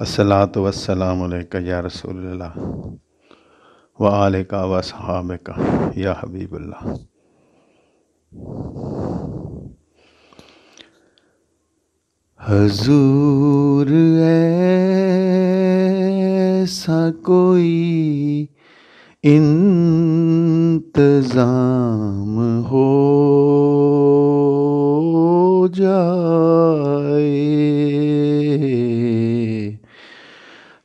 असलात वसलाम या रसूल व आल का व सहाब का या हबीबुल्ला हजूर ऐसा कोई इंतज़ाम हो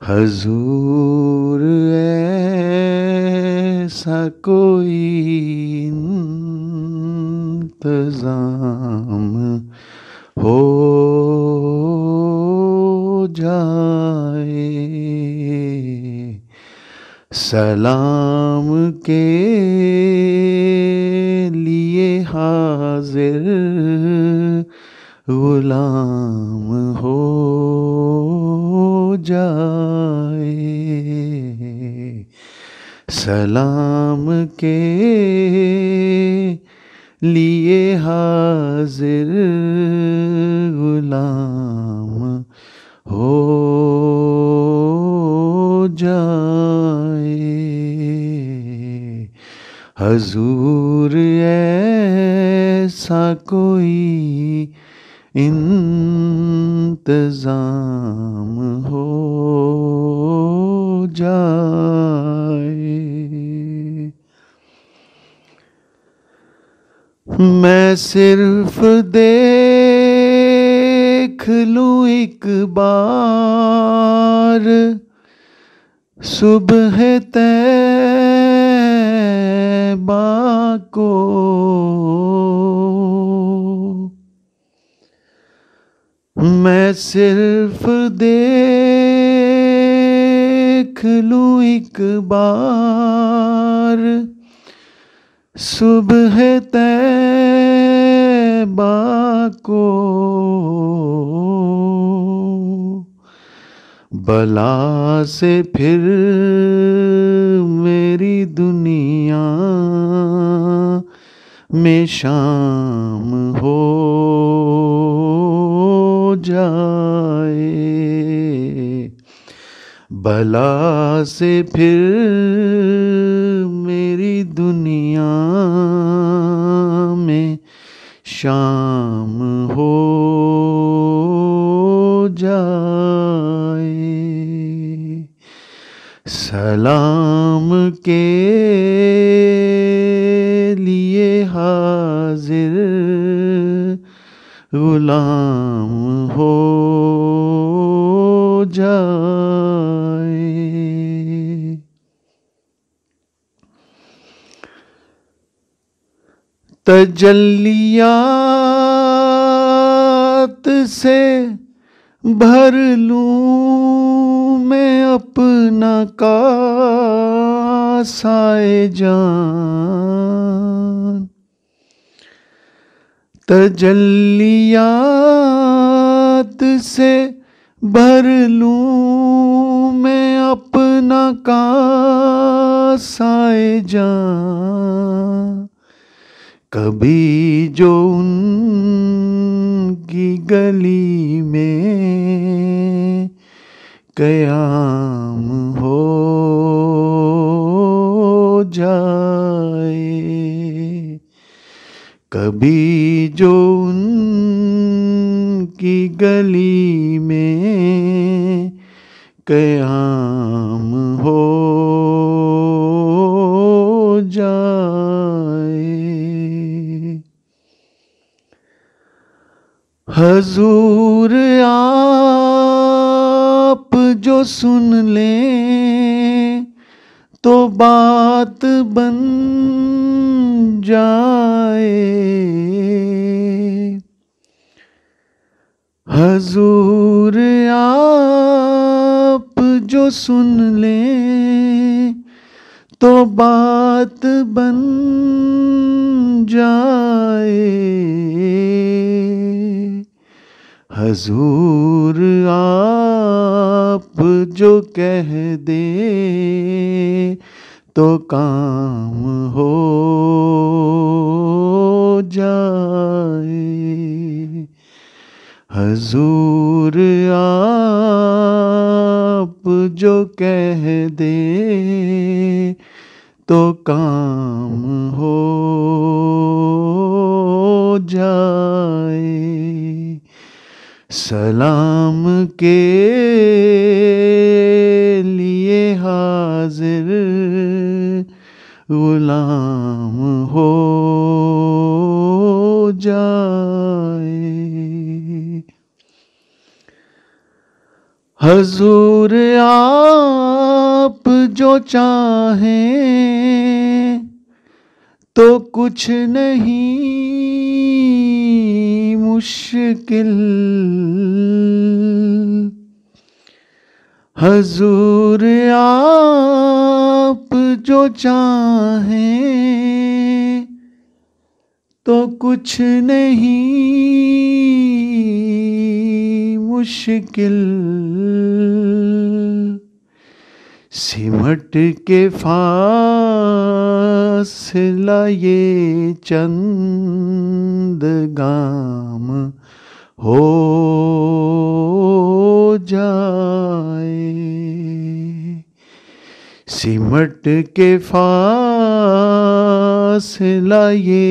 हजूर ऐसा कोई इंतजाम हो जाए सलाम के लिए हाजिर गुलाम हो जाए सलाम के लिए हाजिर गुलाम हो जाए हजूर ऐसा कोई इन इंतज़ाम हो जाए मैं सिर्फ देख लूँ एक बार सुबह तैबा को सिर्फ देख लू एक बार सुबह तैबा को बला से फिर मेरी दुनिया में शाम हो जाए भला से फिर मेरी दुनिया में शाम हो जाए सलाम के लिए हाजिर गुलाम तजल्लियात से भर लूं मैं अपना का जान तजल्लियात से भर लूं मैं अपना का जान कभी जो उनकी गली में कयाम हो जाए कभी जो उनकी गली में कयाम हजूर आप जो सुन ले तो बात बन जाए हजूर आप जो सुन ले तो बात बन जाए हजूर आप जो कह दे तो काम हो जाए हजूर आप जो कह दे तो काम हो जाए सलाम के लिए हाजिर गुलाम हो जाए हजूर आप जो चाहें तो कुछ नहीं मुश्किल हजूर आप जो चाहे तो कुछ नहीं मुश्किल सिमट के फासला ये चंद गां हो जाए सिमट के फासला ये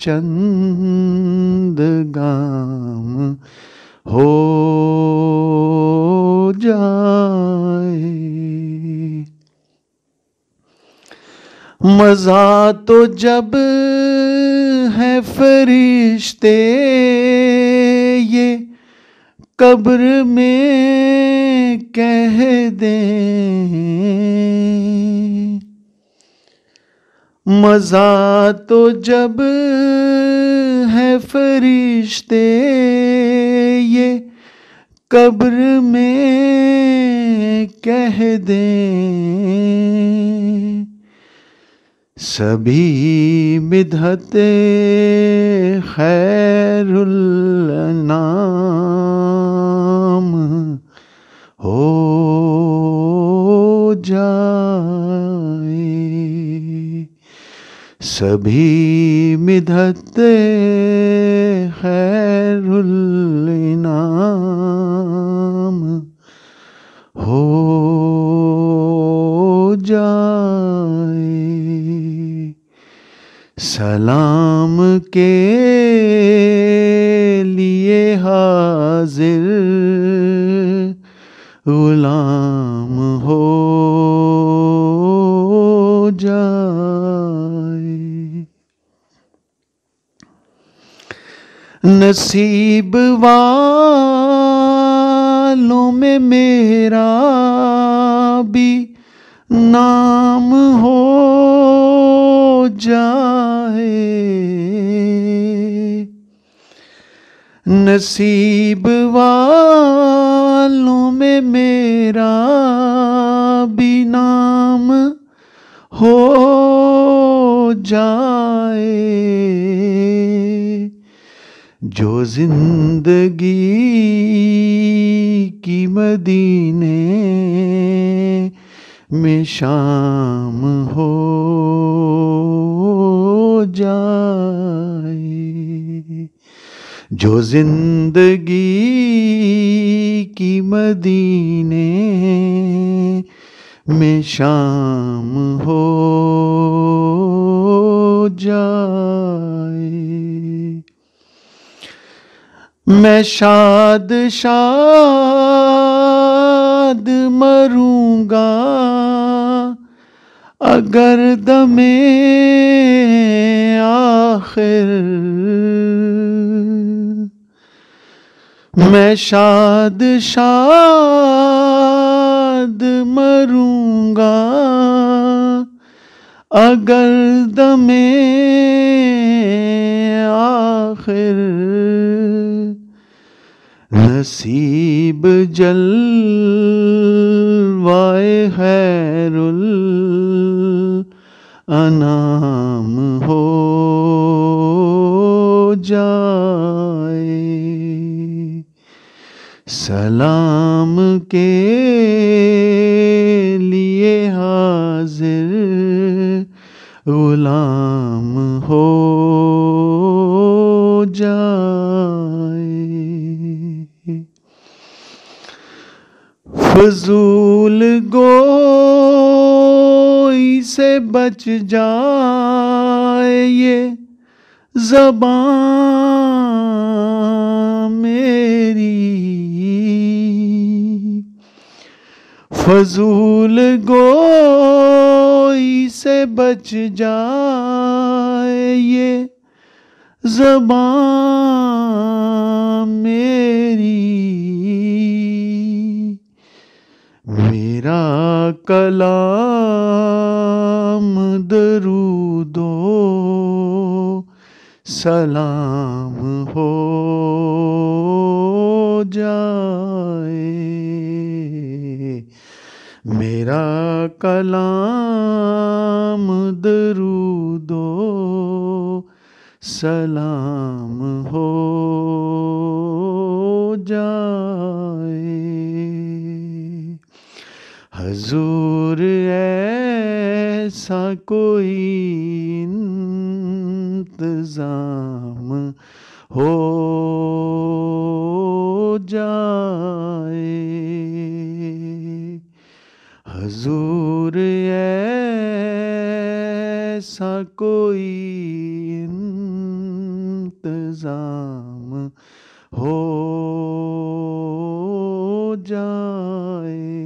चंद गाम हो जाए मजा तो जब है फरिश्ते ये कब्र में कह दे मज़ा तो जब है फरिश्ते ये कब्र में कह दें सभी विधते खैरुल्नाम हो जाए सभी मिधते खैरुल्नाम हो जाए सलाम के लिए हाजिर गुलाम हो जाए नसीब वालों में मेरा भी नाम हो नसीब वालों में मेरा भी नाम हो जाए जो जिंदगी की मदीने में शाम हो जाए जो जिंदगी की मदीने में शाम हो जाए मैं शाद शाद मरूंगा अगर दमे आखिर मैं शाद शाद मरूंगा अगर दमे आखिर नसीब वाय हैरुल अनाम हो जा सलाम के लिए हाजिर गुलाम हो जाए फजूल गो से बच जाए ये जबान फजूल गोई से बच जाए ये जबां मेरी मेरा कलाम दरुदो सलाम हो जाए तेरा कलाम दरुदो सलाम हो जाए हजूर ऐसा कोई इंतजाम हो जाए हजूर ऐसा कोई इंतजाम हो जाए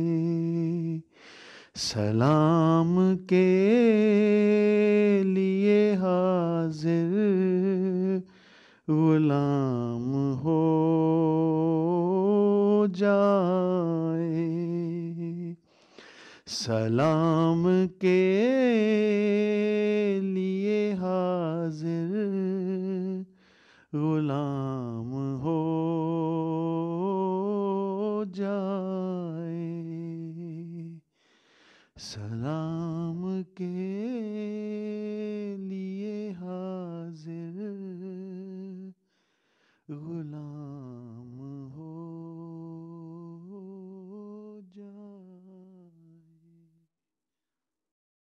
सलाम के लिए हाजिर गुलाम हो जाए सलाम के लिए हाजिर गुलाम हो जाए सलाम